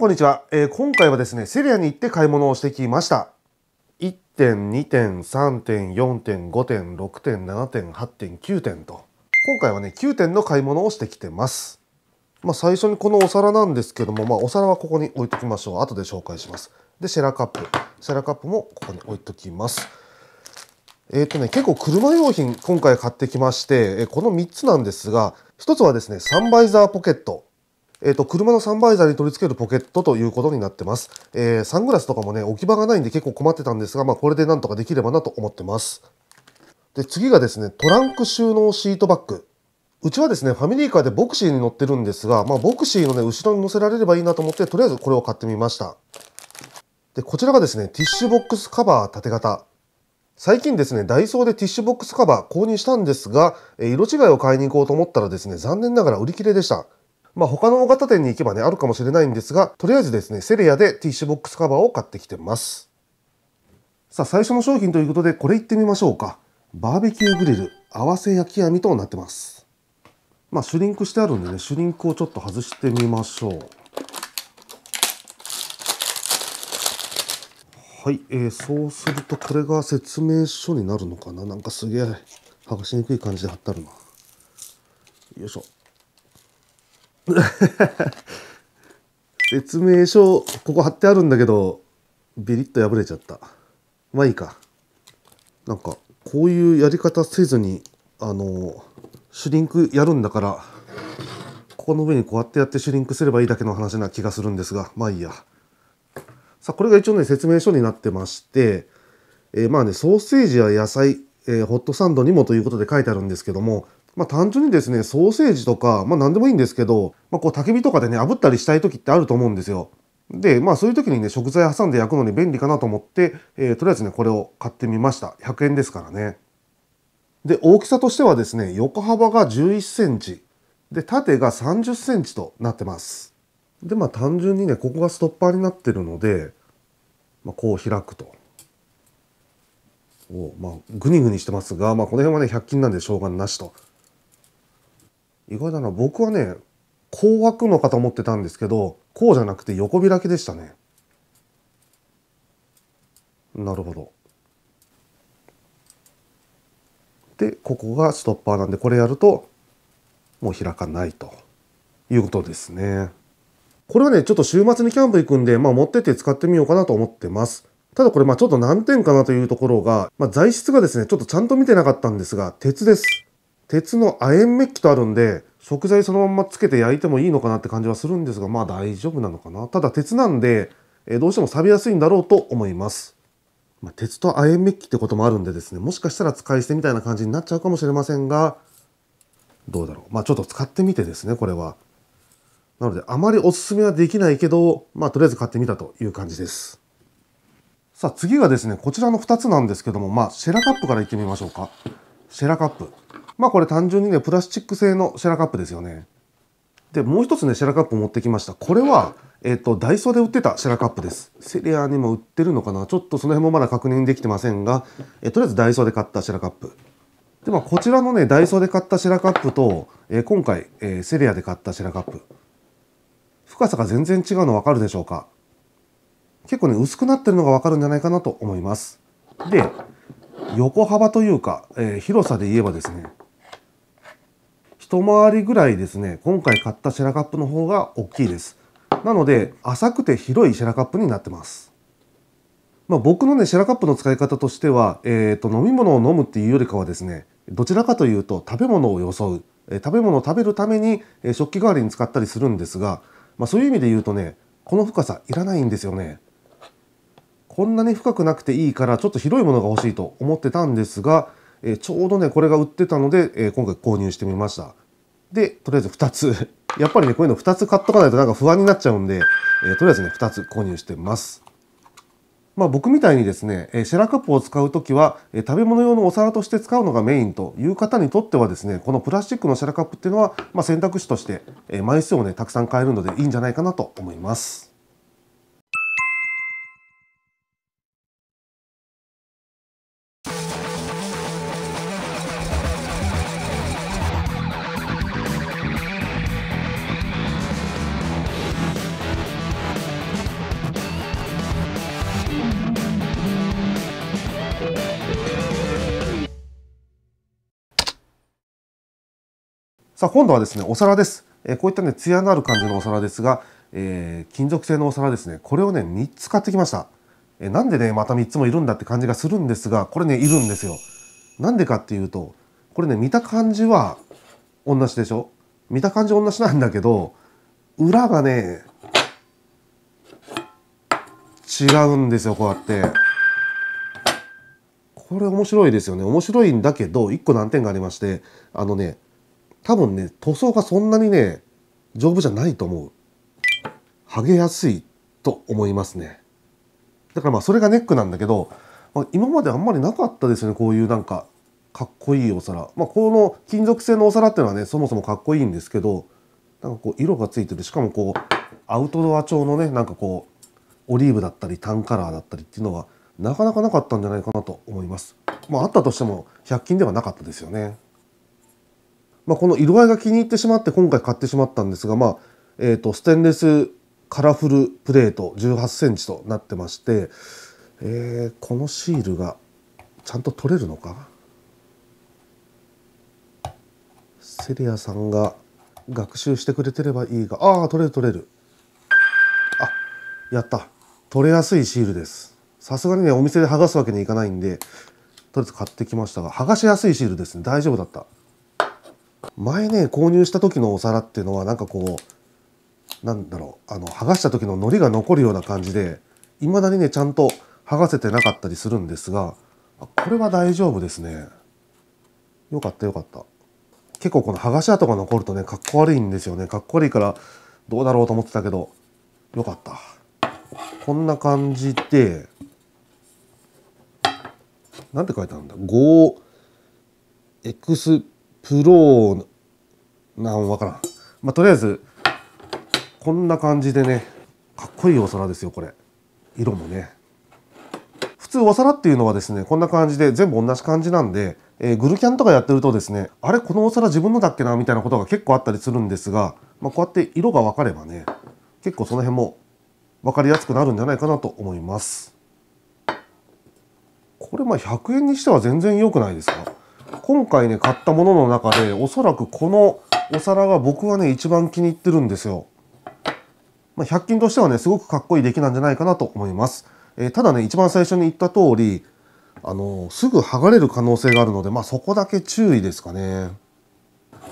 こんにちは、えー、今回はですね、セリアに行って買い物をしてきました。1点、2点、3点、4点、5点、6点、7点、8点、9点と。今回はね、9点の買い物をしてきてます。まあ、最初にこのお皿なんですけども、まあ、お皿はここに置いときましょう。後で紹介します。で、シェラカップ。シェラカップもここに置いときます。えっ、ー、とね、結構車用品今回買ってきまして、この3つなんですが、1つはですね、サンバイザーポケット。えっ、ー、と、車のサンバイザーに取り付けるポケットということになってます。えー、サングラスとかもね、置き場がないんで結構困ってたんですが、まあ、これでなんとかできればなと思ってます。で、次がですね、トランク収納シートバッグ。うちはですね、ファミリーカーでボクシーに乗ってるんですが、まあ、ボクシーのね、後ろに乗せられればいいなと思って、とりあえずこれを買ってみました。で、こちらがですね、ティッシュボックスカバー縦型。最近ですね、ダイソーでティッシュボックスカバー購入したんですが、え色違いを買いに行こうと思ったらですね、残念ながら売り切れでした。まあ、他の大型店に行けばね、あるかもしれないんですが、とりあえずですね、セレアでティッシュボックスカバーを買ってきてます。さあ、最初の商品ということで、これ行ってみましょうか。バーベキューグリル、合わせ焼き網となってます。まあ、シュリンクしてあるんでね、シュリンクをちょっと外してみましょう。はい、えー、そうするとこれが説明書になるのかななんかすげえ、剥がしにくい感じで貼ってあるな。よいしょ。説明書ここ貼ってあるんだけどビリッと破れちゃったまあいいかなんかこういうやり方せずにあのシュリンクやるんだからここの上にこうやってやってシュリンクすればいいだけの話な気がするんですがまあいいやさあこれが一応ね説明書になってまして、えー、まあねソーセージや野菜、えー、ホットサンドにもということで書いてあるんですけどもまあ、単純にですね、ソーセージとか、まあ、何でもいいんですけど、まあ、こう焚き火とかでね、炙ったりしたい時ってあると思うんですよ。で、まあそういう時にね、食材挟んで焼くのに便利かなと思って、えー、とりあえずね、これを買ってみました。100円ですからね。で、大きさとしてはですね、横幅が11センチ、で、縦が30センチとなってます。で、まあ単純にね、ここがストッパーになってるので、まあ、こう開くと。おまあ、ぐにぐにしてますが、まあこの辺はね、100均なんでしょうがなしと意外だな僕はねこう開くのかと思ってたんですけどこうじゃなくて横開きでしたねなるほどでここがストッパーなんでこれやるともう開かないということですねこれはねちょっと週末にキャンプ行くんで、まあ、持ってって使ってみようかなと思ってますただこれまあちょっと難点かなというところが、まあ、材質がですねちょっとちゃんと見てなかったんですが鉄です鉄の亜鉛メッキとあるんで食材そのまんまつけて焼いてもいいのかなって感じはするんですがまあ大丈夫なのかなただ鉄なんで、えどうしても錆びやすいんだろうと思います、まあ、鉄と亜鉛メッキってこともあるんでですねもしかしたら使い捨てみたいな感じになっちゃうかもしれませんがどうだろうまあちょっと使ってみてですねこれはなのであまりおすすめはできないけどまあとりあえず買ってみたという感じですさあ次がですねこちらの2つなんですけどもまあシェラカップからいってみましょうかシェラカップまあこれ単純にね、プラスチック製のシェラカップですよね。で、もう一つね、シェラカップ持ってきました。これは、えっ、ー、と、ダイソーで売ってたシェラカップです。セリアにも売ってるのかなちょっとその辺もまだ確認できてませんが、えー、とりあえずダイソーで買ったシェラカップ。で、まあこちらのね、ダイソーで買ったシェラカップと、えー、今回、えセリアで買ったシェラカップ。深さが全然違うの分かるでしょうか結構ね、薄くなってるのが分かるんじゃないかなと思います。で、横幅というか、え広さで言えばですね、一回りぐらいですね今回買ったシェラカップの方が大きいですなので浅くて広いシェラカップになってますまあ、僕のねシェラカップの使い方としては、えーと、飲み物を飲むっていうよりかはですねどちらかというと食べ物を装う、え食べ物を食べるために、え食器代わりに使ったりするんですが、まあ、そういう意味で言うとねこの深さいらないんですよねこんなに深くなくていいからちょっと広いものが欲しいと思ってたんですが、えちょうどねこれが売ってたので、え今回購入してみましたで、とりあえず2つ。やっぱりね、こういうの2つ買っとかないとなんか不安になっちゃうんで、えー、とりあえずね、2つ購入してます。まあ、僕みたいにですね、えシェラカップを使うときは、え食べ物用のお皿として使うのがメインという方にとってはですね、このプラスチックのシェラカップっていうのは、まあ、選択肢として、え枚数をね、たくさん買えるのでいいんじゃないかなと思います。さあ今度はですねお皿です、えー、こういったねツヤのある感じのお皿ですが、えー、金属製のお皿ですねこれをね3つ買ってきました、えー、なんでねまた3つもいるんだって感じがするんですがこれねいるんですよなんでかっていうとこれね見た感じは同じでしょ見た感じ同じなんだけど裏がね違うんですよこうやってこれ面白いですよね面白いんだけど1個難点がありましてあのね多分ね塗装がそんなにね丈夫じゃないと思う剥げやすいと思いますねだからまあそれがネックなんだけど、まあ、今まであんまりなかったですねこういうなんかかっこいいお皿まあこの金属製のお皿っていうのはねそもそもかっこいいんですけどなんかこう色がついてるしかもこうアウトドア調のねなんかこうオリーブだったりタンカラーだったりっていうのはなかなかなかったんじゃないかなと思います。まあ、あったとしても100均ではなかったですよね。まあ、この色合いが気に入ってしまって今回買ってしまったんですが、まあえーと、ステンレスカラフルプレート1 8センチとなってまして、えー、このシールがちゃんと取れるのかセリアさんが学習してくれてればいいがああ取れる取れるあやった取れやすいシールですさすがにねお店で剥がすわけにいかないんでとりあえず買ってきましたが剥がしやすいシールですね大丈夫だった前ね購入した時のお皿っていうのはなんかこうなんだろうあの剥がした時の糊が残るような感じでいまだにねちゃんと剥がせてなかったりするんですがこれは大丈夫ですねよかったよかった結構この剥がし跡が残るとねかっこ悪いんですよねかっこ悪いからどうだろうと思ってたけどよかったこんな感じでなんて書いてあるんだク x プロなんわからん。まあ、とりあえず、こんな感じでね、かっこいいお皿ですよ、これ。色もね。普通お皿っていうのはですね、こんな感じで全部同じ感じなんで、えー、グルキャンとかやってるとですね、あれこのお皿自分のだっけなみたいなことが結構あったりするんですが、まあ、こうやって色が分かればね、結構その辺も分かりやすくなるんじゃないかなと思います。これまあ100円にしては全然良くないですか今回ね、買ったものの中で、おそらくこのお皿が僕はね、一番気に入ってるんですよ。まあ、100均としてはね、すごくかっこいい出来なんじゃないかなと思います。えー、ただね、一番最初に言った通り、あのー、すぐ剥がれる可能性があるので、まあ、そこだけ注意ですかね。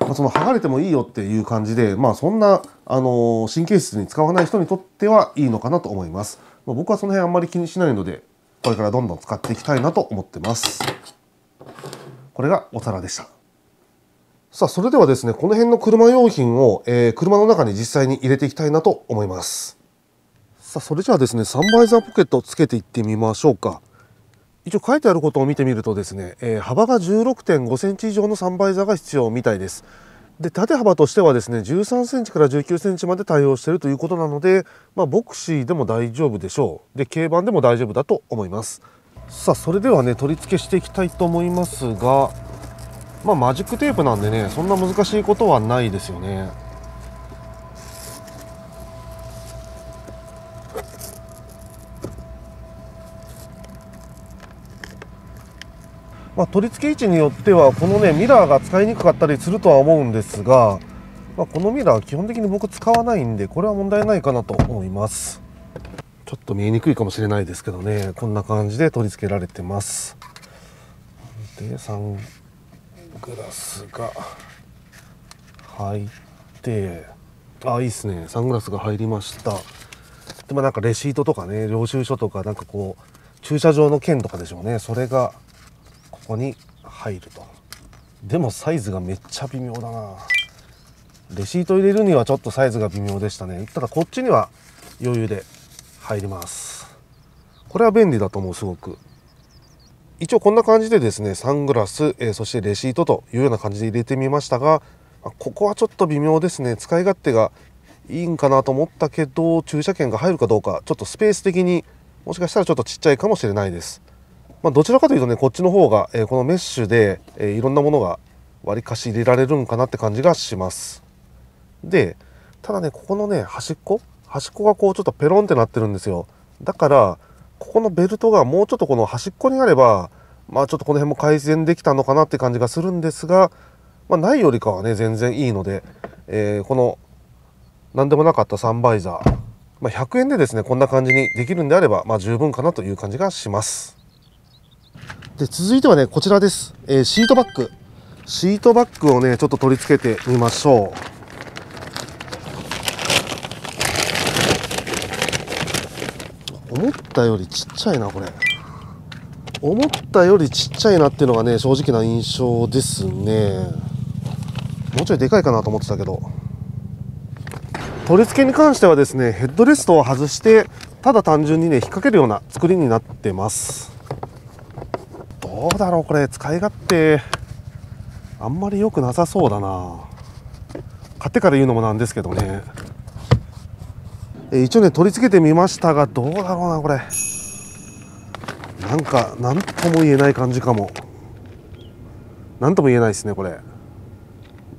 まあ、その剥がれてもいいよっていう感じで、まあ、そんな、あのー、神経質に使わない人にとってはいいのかなと思います。まあ、僕はその辺あんまり気にしないので、これからどんどん使っていきたいなと思ってます。これがお皿でした。さあ、それではですね、この辺の車用品を、えー、車の中に実際に入れていきたいなと思います。さあ、それじゃあですね、サンバイザーポケットをつけていってみましょうか。一応書いてあることを見てみるとですね、えー、幅が16.5センチ以上のサンバイザーが必要みたいです。で縦幅としてはですね13センチから19センチまで対応しているということなので、まあ、ボクシーでも大丈夫でしょうで軽バンでも大丈夫だと思いますさあそれではね取り付けしていきたいと思いますがまあ、マジックテープなんでねそんな難しいことはないですよねまあ、取り付け位置によってはこのねミラーが使いにくかったりするとは思うんですが、まあ、このミラー基本的に僕使わないんでこれは問題ないかなと思います。ょっと見えにくいかもしれないですけどねこんな感じで取り付けられてますでサングラスが入ってあいいっすねサングラスが入りましたでもなんかレシートとかね領収書とかなんかこう駐車場の券とかでしょうねそれがここに入るとでもサイズがめっちゃ微妙だなレシート入れるにはちょっとサイズが微妙でしたねただこっちには余裕で入りますこれは便利だと思うすごく一応こんな感じでですねサングラス、えー、そしてレシートというような感じで入れてみましたがここはちょっと微妙ですね使い勝手がいいんかなと思ったけど駐車券が入るかどうかちょっとスペース的にもしかしたらちょっとちっちゃいかもしれないです、まあ、どちらかというとねこっちの方が、えー、このメッシュで、えー、いろんなものが割りかし入れられるんかなって感じがしますでただねここのね端っこ端っこがこうちょっとペロンってなってるんですよだからここのベルトがもうちょっとこの端っこにあればまあちょっとこの辺も改善できたのかなって感じがするんですが、まあ、ないよりかはね全然いいので、えー、この何でもなかったサンバイザー、まあ、100円でですねこんな感じにできるんであれば、まあ、十分かなという感じがしますで続いてはねこちらです、えー、シートバッグシートバッグをねちょっと取り付けてみましょう思ったよりちっちゃいなこれ思ったよりちっちゃいなっていうのがね正直な印象ですねもうちょいでかいかなと思ってたけど取り付けに関してはですねヘッドレストを外してただ単純にね引っ掛けるような作りになってますどうだろうこれ使い勝手あんまり良くなさそうだな買ってから言うのもなんですけどね一応ね取り付けてみましたがどうだろうなこれなんか何とも言えない感じかも何とも言えないですねこれ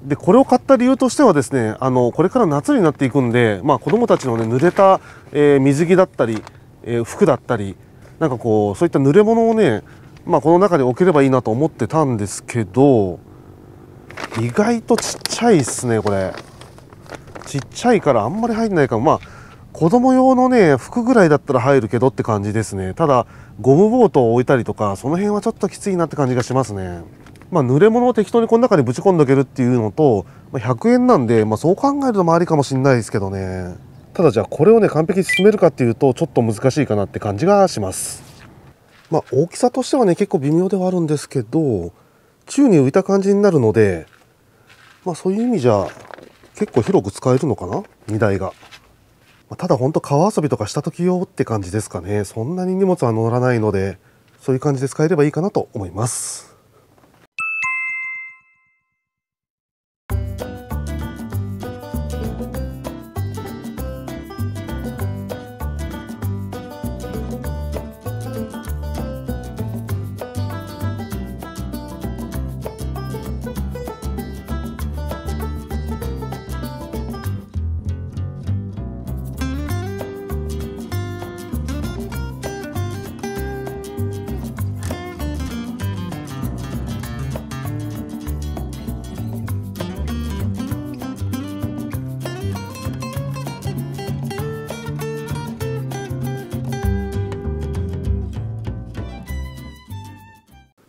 でこれを買った理由としてはですねあのこれから夏になっていくんで、まあ、子どもたちの、ね、濡れた、えー、水着だったり、えー、服だったりなんかこうそういった濡れ物をね、まあ、この中に置ければいいなと思ってたんですけど意外とちっちゃいっすねこれちっちゃいからあんまり入んないかもまあ子供用のね服ぐらいだったら入るけどって感じですねただゴムボートを置いたりとかその辺はちょっときついなって感じがしますねまあ、濡れ物を適当にこの中にぶち込んどけるっていうのと、ま100円なんで、まあ、そう考えるともありかもしんないですけどねただじゃあこれをね完璧に進めるかっていうとちょっと難しいかなって感じがしますまあ、大きさとしてはね結構微妙ではあるんですけど宙に浮いた感じになるのでまあそういう意味じゃ結構広く使えるのかな荷台が。ただ本当川遊びとかした時用って感じですかねそんなに荷物は乗らないのでそういう感じで使えればいいかなと思います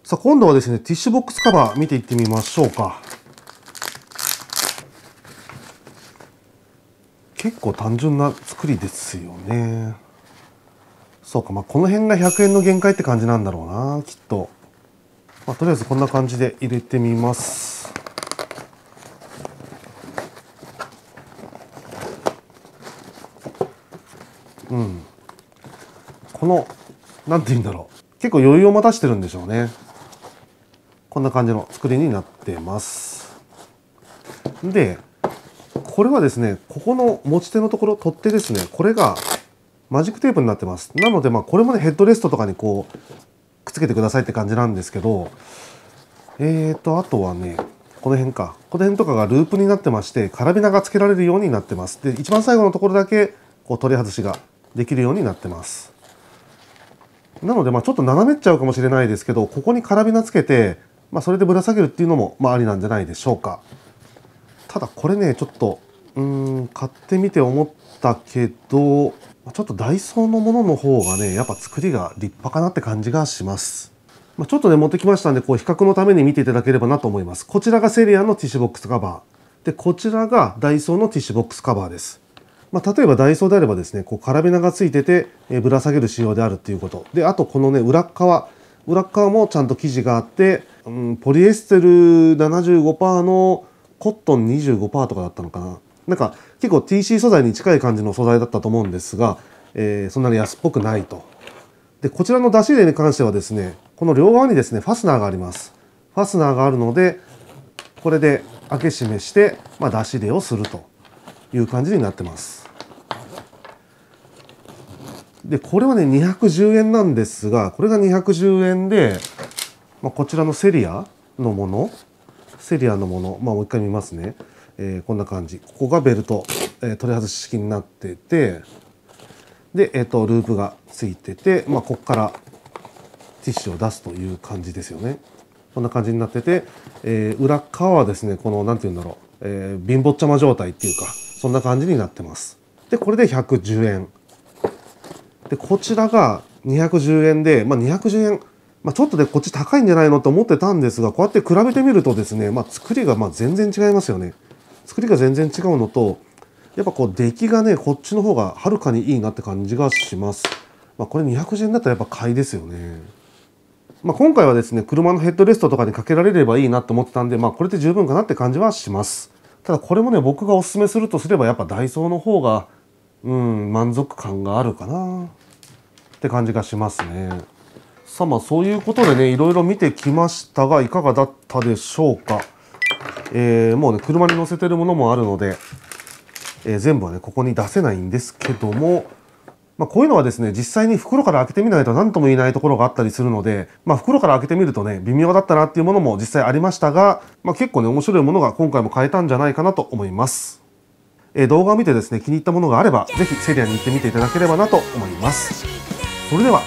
さあ今度はですね、ティッシュボックスカバー見ていってみましょうか。結構単純な作りですよね。そうか、まあこの辺が100円の限界って感じなんだろうな、きっと。まあとりあえずこんな感じで入れてみます。うん。この、なんて言うんだろう。結構余裕を持たしてるんでしょうね。こんな感じの作りになってます。で、これはですね、ここの持ち手のところ、取っ手ですね、これがマジックテープになってます。なので、まあ、これもね、ヘッドレストとかにこう、くっつけてくださいって感じなんですけど、えーと、あとはね、この辺か。この辺とかがループになってまして、カラビナが付けられるようになってます。で、一番最後のところだけ、こう、取り外しができるようになってます。なので、まあ、ちょっと斜めっちゃうかもしれないですけど、ここにカラビナつけて、まあ、それでぶら下げるっていうのも、まあ、ありなんじゃないでしょうか。ただこれね、ちょっと、うん、買ってみて思ったけど、ちょっとダイソーのものの方がね、やっぱ作りが立派かなって感じがします。まあ、ちょっとね、持ってきましたんで、こう、比較のために見ていただければなと思います。こちらがセリアのティッシュボックスカバー。で、こちらがダイソーのティッシュボックスカバーです。まあ、例えばダイソーであればですね、こう、カラビナがついてて、えぶら下げる仕様であるっていうこと。で、あとこのね、裏側。裏側もちゃんと生地があって、うん、ポリエステル75%のコットン25%とかだったのかななんか結構 TC 素材に近い感じの素材だったと思うんですが、えー、そんなに安っぽくないとでこちらの出し入れに関してはですねこの両側にですねファスナーがありますファスナーがあるのでこれで開け閉めして、まあ、出し入れをするという感じになってますでこれはね210円なんですがこれが210円でまあ、こちらのセリアのものセリアのもの、まあ、もう一回見ますね、えー、こんな感じここがベルト、えー、取り外し式になっててで、えーと、ループがついてて、まあ、ここからティッシュを出すという感じですよねこんな感じになってて、えー、裏側はですねこのなんて言うんだろう、えー、貧乏ちゃま状態っていうかそんな感じになってますでこれで110円でこちらが210円で、まあ、210円まあ、ちょっとでこっち高いんじゃないのと思ってたんですがこうやって比べてみるとですね、まあ、作りがま全然違いますよね作りが全然違うのとやっぱこう出来がねこっちの方がはるかにいいなって感じがします、まあ、これ200円だったらやっぱ買いですよね、ま今回はですね車のヘッドレストとかにかけられればいいなと思ってたんで、まあ、これで十分かなって感じはしますただこれもね僕がおすすめするとすればやっぱダイソーの方がうん満足感があるかなって感じがしますね。様そういうことでねいろいろ見てきましたがいかがだったでしょうか、えー、もうね車に載せてるものもあるので、えー、全部はねここに出せないんですけどもまあ、こういうのはですね、実際に袋から開けてみないと何とも言えないところがあったりするので、まあ、袋から開けてみるとね、微妙だったなっていうものも実際ありましたが、まあ、結構ね、面白いものが今回も買えたんじゃないかなと思います。え動画を見てですね、気に入ったものがあれば、ぜひセリアに行ってみていただければなと思います。それでは、